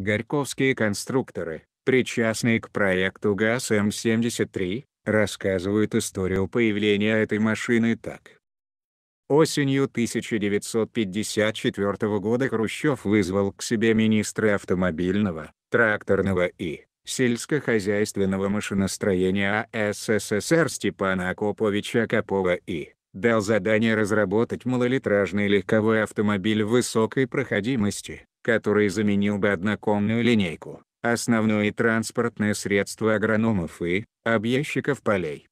Горьковские конструкторы, причастные к проекту ГАЗ-М-73, рассказывают историю появления этой машины так. Осенью 1954 года Хрущев вызвал к себе министра автомобильного, тракторного и сельскохозяйственного машиностроения а СССР Степана Акоповича Копова и дал задание разработать малолитражный легковой автомобиль высокой проходимости, который заменил бы однокомную линейку, основное транспортное средство агрономов и объездчиков полей.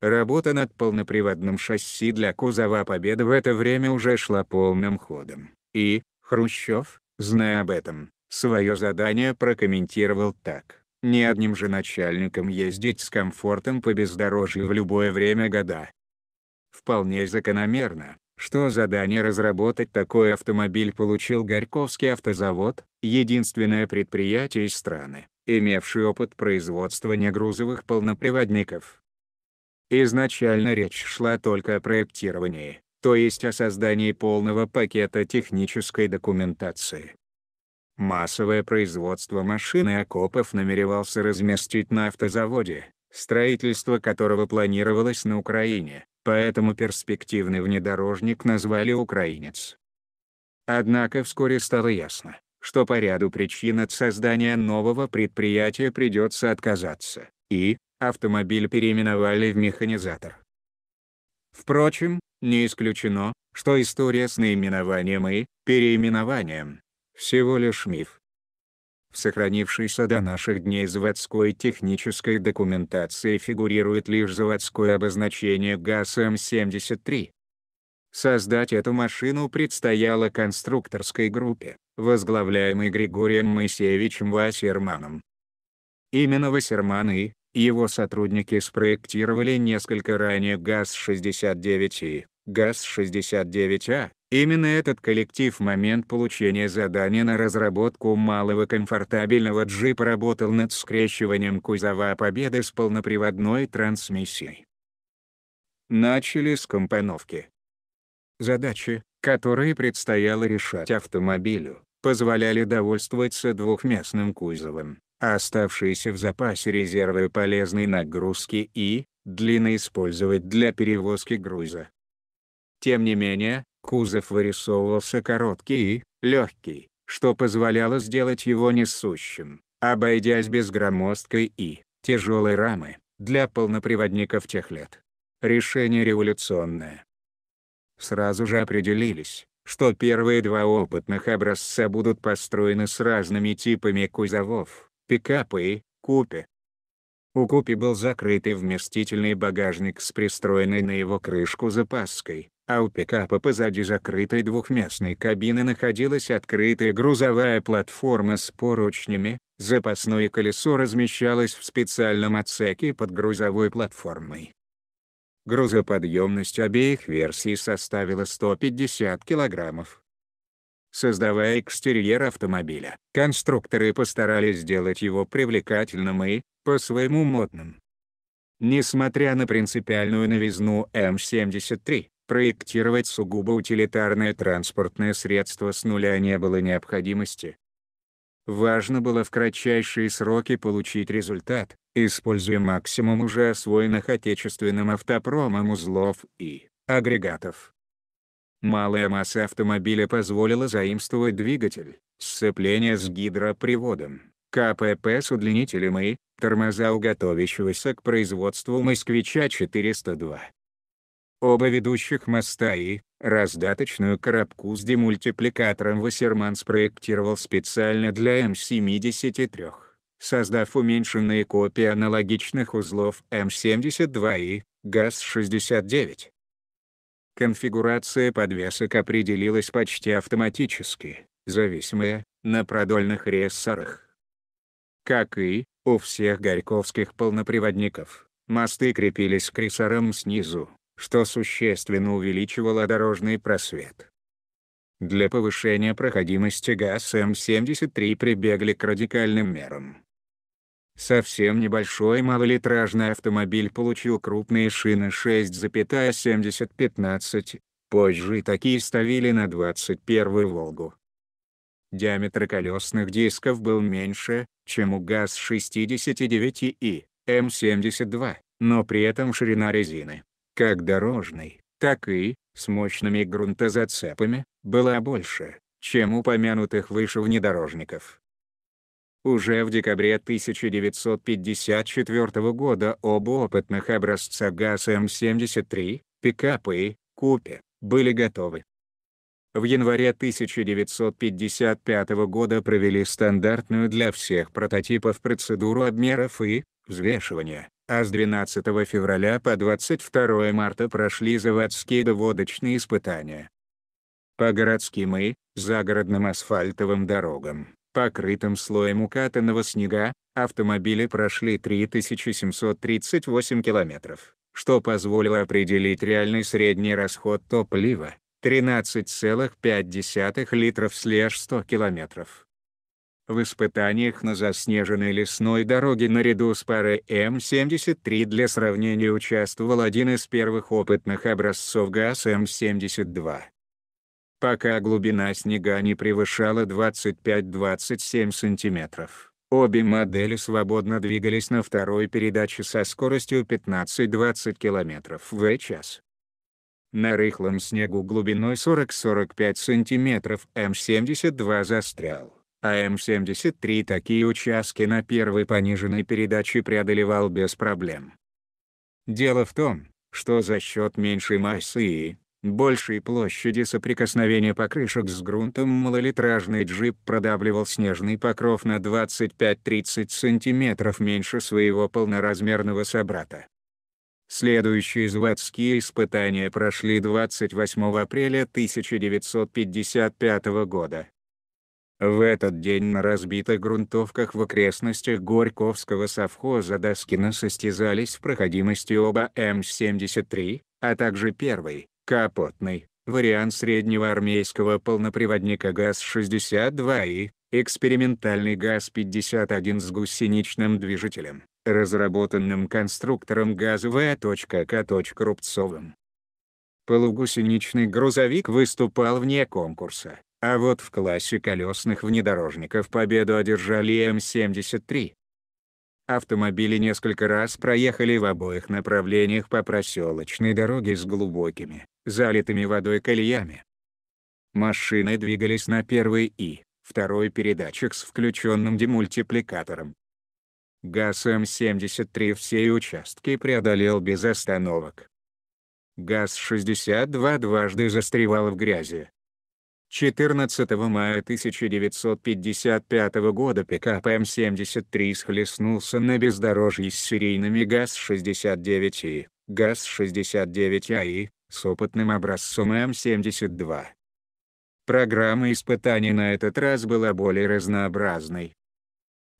Работа над полноприводным шасси для кузова «Победа» в это время уже шла полным ходом, и Хрущев, зная об этом, свое задание прокомментировал так. Ни одним же начальником ездить с комфортом по бездорожью в любое время года. Вполне закономерно, что задание разработать такой автомобиль получил Горьковский автозавод, единственное предприятие из страны, имевшее опыт производства негрузовых полноприводников. Изначально речь шла только о проектировании, то есть о создании полного пакета технической документации. Массовое производство машины окопов намеревался разместить на автозаводе, строительство которого планировалось на Украине, поэтому перспективный внедорожник назвали «Украинец». Однако вскоре стало ясно, что по ряду причин от создания нового предприятия придется отказаться, и автомобиль переименовали в механизатор. Впрочем, не исключено, что история с наименованием и переименованием — всего лишь миф. В сохранившейся до наших дней заводской технической документации фигурирует лишь заводское обозначение ГАЗ-М-73. Создать эту машину предстояло конструкторской группе, возглавляемой Григорием Моисеевичем Вассерманом. Именно Вассерман и его сотрудники спроектировали несколько ранее ГАЗ-69 и ГАЗ-69А, Именно этот коллектив в момент получения задания на разработку малого комфортабельного джипа работал над скрещиванием кузова Победы с полноприводной трансмиссией. Начали с компоновки. Задачи, которые предстояло решать автомобилю, позволяли довольствоваться двухместным кузовом, а оставшиеся в запасе резервы полезной нагрузки и, длинно использовать для перевозки груза. Тем не менее, Кузов вырисовывался короткий и легкий, что позволяло сделать его несущим, обойдясь без громоздкой и тяжелой рамы для полноприводников тех лет. Решение революционное. Сразу же определились, что первые два опытных образца будут построены с разными типами кузовов, пикапы и купе. У купе был закрытый вместительный багажник с пристроенной на его крышку запаской, а у пикапа позади закрытой двухместной кабины находилась открытая грузовая платформа с поручнями, запасное колесо размещалось в специальном отсеке под грузовой платформой. Грузоподъемность обеих версий составила 150 килограммов. Создавая экстерьер автомобиля, конструкторы постарались сделать его привлекательным и, по-своему, модным. Несмотря на принципиальную новизну М73, проектировать сугубо утилитарное транспортное средство с нуля не было необходимости. Важно было в кратчайшие сроки получить результат, используя максимум уже освоенных отечественным автопромом узлов и агрегатов. Малая масса автомобиля позволила заимствовать двигатель, сцепление с гидроприводом, КПП с удлинителем и тормоза у готовящегося к производству «Москвича-402». Оба ведущих моста и раздаточную коробку с демультипликатором Вассерман спроектировал специально для М73, создав уменьшенные копии аналогичных узлов М72 и ГАЗ-69. Конфигурация подвесок определилась почти автоматически, зависимая, на продольных рессорах. Как и у всех горьковских полноприводников, мосты крепились к рессорам снизу, что существенно увеличивало дорожный просвет. Для повышения проходимости ГАЗ М-73 прибегли к радикальным мерам. Совсем небольшой малолитражный автомобиль получил крупные шины 670 позже такие ставили на 21-ю «Волгу». Диаметр колесных дисков был меньше, чем у ГАЗ-69 и М-72, но при этом ширина резины как дорожной, так и, с мощными грунтозацепами, была больше, чем упомянутых выше внедорожников. Уже в декабре 1954 года оба опытных образца ГАЗ М-73, пикапы и купе, были готовы. В январе 1955 года провели стандартную для всех прототипов процедуру обмеров и взвешивания а с 12 февраля по 22 марта прошли заводские доводочные испытания. По городским и загородным асфальтовым дорогам, покрытым слоем укатанного снега, автомобили прошли 3738 километров, что позволило определить реальный средний расход топлива 13,5 литров слеж 100 километров в испытаниях на заснеженной лесной дороге наряду с парой М-73 для сравнения участвовал один из первых опытных образцов ГАЗ М-72. Пока глубина снега не превышала 25-27 см, обе модели свободно двигались на второй передаче со скоростью 15-20 км в час. На рыхлом снегу глубиной 40-45 см М-72 застрял а М-73 такие участки на первой пониженной передаче преодолевал без проблем. Дело в том, что за счет меньшей массы и большей площади соприкосновения покрышек с грунтом малолитражный джип продавливал снежный покров на 25-30 см меньше своего полноразмерного собрата. Следующие заводские испытания прошли 28 апреля 1955 года. В этот день на разбитых грунтовках в окрестностях Горьковского совхоза Доскина состязались в проходимости оба М-73, а также первый, капотный, вариант среднего армейского полноприводника ГАЗ-62И, экспериментальный ГАЗ-51 с гусеничным движителем, разработанным конструктором ГАЗ-В.К. Рубцовым. Полугусеничный грузовик выступал вне конкурса, а вот в классе колесных внедорожников победу одержали М-73. Автомобили несколько раз проехали в обоих направлениях по проселочной дороге с глубокими, залитыми водой колеями. Машины двигались на первой и второй передачах с включенным демультипликатором. ГАЗ М-73 все участки преодолел без остановок. ГАЗ-62 дважды застревал в грязи, 14 мая 1955 года пикап М-73 схлестнулся на бездорожье с серийными ГАЗ-69И, ГАЗ-69АИ, с опытным образцом М-72. Эм Программа испытаний на этот раз была более разнообразной.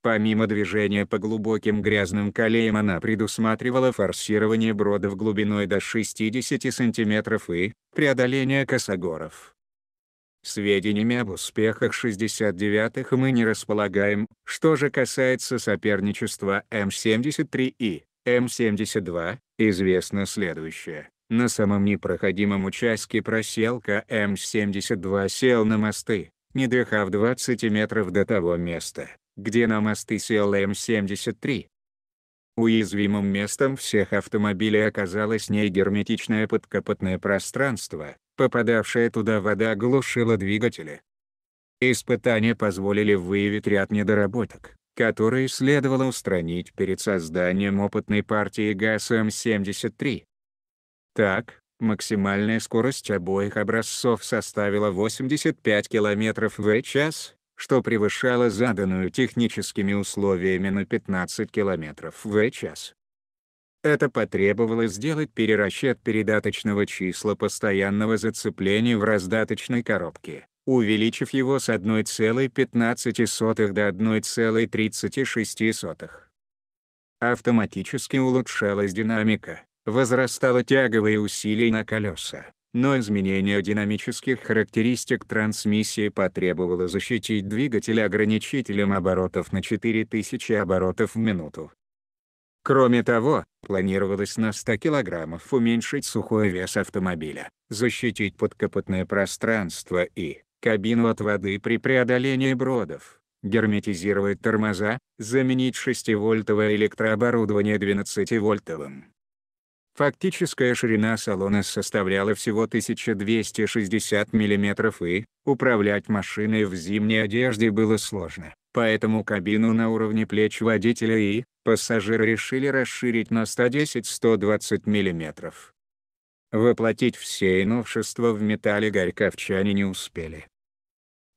Помимо движения по глубоким грязным колеям она предусматривала форсирование бродов глубиной до 60 см и преодоление косогоров. Сведениями об успехах 69-х мы не располагаем. Что же касается соперничества М-73 и М-72, известно следующее. На самом непроходимом участке проселка М-72 сел на мосты, не дыхав 20 метров до того места, где на мосты сел М-73. Уязвимым местом всех автомобилей оказалось негерметичное подкапотное пространство, Попадавшая туда вода глушила двигатели. Испытания позволили выявить ряд недоработок, которые следовало устранить перед созданием опытной партии ГАЗ-М-73. Так, максимальная скорость обоих образцов составила 85 км в час, что превышало заданную техническими условиями на 15 км в час. Это потребовало сделать перерасчет передаточного числа постоянного зацепления в раздаточной коробке, увеличив его с 1,15 до 1,36. Автоматически улучшалась динамика, возрастало тяговые усилия на колеса, но изменение динамических характеристик трансмиссии потребовало защитить двигатель ограничителем оборотов на 4000 оборотов в минуту Кроме того, планировалось на 100 кг уменьшить сухой вес автомобиля, защитить подкапотное пространство и кабину от воды при преодолении бродов, герметизировать тормоза, заменить 6-вольтовое электрооборудование 12-вольтовым. Фактическая ширина салона составляла всего 1260 мм и, управлять машиной в зимней одежде было сложно. Поэтому кабину на уровне плеч водителя и пассажира решили расширить на 110-120 мм. Воплотить все новшества в металле горьковчане не успели.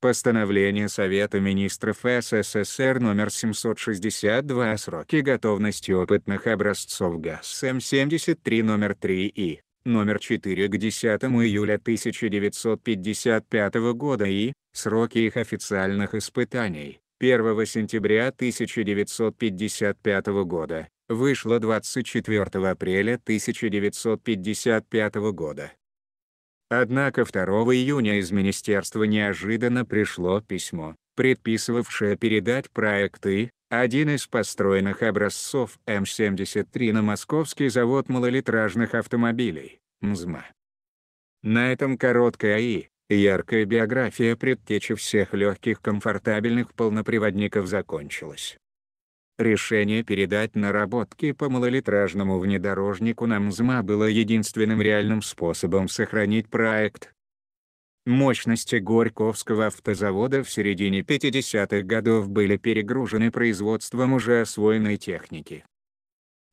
Постановление Совета министров СССР номер 762 о сроке готовности опытных образцов ГАЗ-М73 номер 3 и номер 4 к 10 июля 1955 года и сроки их официальных испытаний 1 сентября 1955 года, вышло 24 апреля 1955 года. Однако 2 июня из министерства неожиданно пришло письмо, предписывавшее передать проекты, один из построенных образцов М-73 на московский завод малолитражных автомобилей, МЗМА. На этом короткая и яркая биография предтечи всех легких комфортабельных полноприводников закончилась. Решение передать наработки по малолитражному внедорожнику на МЗМА было единственным реальным способом сохранить проект. Мощности Горьковского автозавода в середине 50-х годов были перегружены производством уже освоенной техники.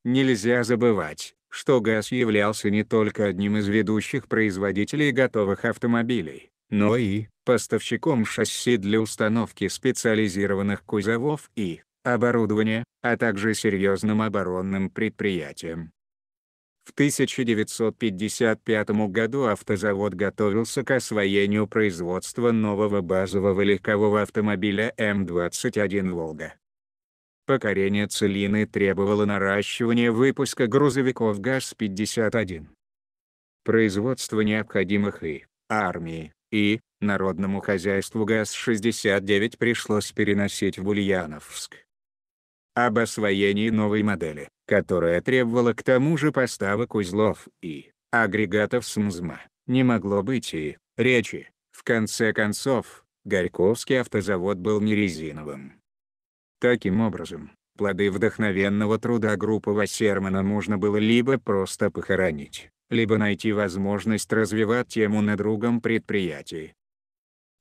Нельзя забывать, что ГАЗ являлся не только одним из ведущих производителей готовых автомобилей, но и поставщиком шасси для установки специализированных кузовов и оборудования, а также серьезным оборонным предприятиям. В 1955 году автозавод готовился к освоению производства нового базового легкового автомобиля М21 «Волга». Покорение целины требовало наращивания выпуска грузовиков ГАЗ-51. Производство необходимых и армии, и народному хозяйству ГАЗ-69 пришлось переносить в Ульяновск об освоении новой модели, которая требовала к тому же поставок узлов и агрегатов СМЗМА, не могло быть и речи. В конце концов, Горьковский автозавод был не резиновым. Таким образом, плоды вдохновенного труда группы Вассермана можно было либо просто похоронить, либо найти возможность развивать тему на другом предприятии.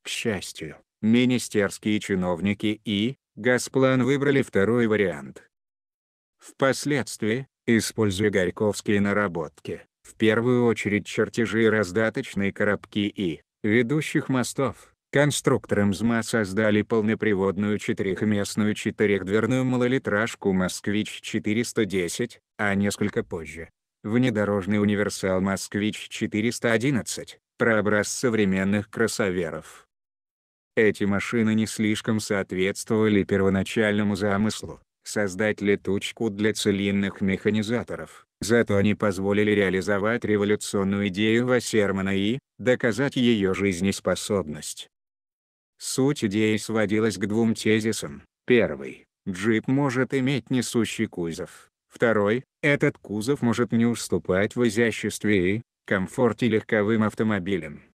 К счастью, министерские чиновники и Газплан выбрали второй вариант. Впоследствии, используя горьковские наработки, в первую очередь чертежи и раздаточные коробки и ведущих мостов, конструкторам МЗМА создали полноприводную четырехместную четырехдверную малолитражку «Москвич-410», а несколько позже — внедорожный универсал «Москвич-411», прообраз современных кроссоверов. Эти машины не слишком соответствовали первоначальному замыслу – создать летучку для целинных механизаторов. Зато они позволили реализовать революционную идею Вассермана и доказать ее жизнеспособность. Суть идеи сводилась к двум тезисам. Первый – джип может иметь несущий кузов. Второй – этот кузов может не уступать в изяществе и комфорте легковым автомобилям.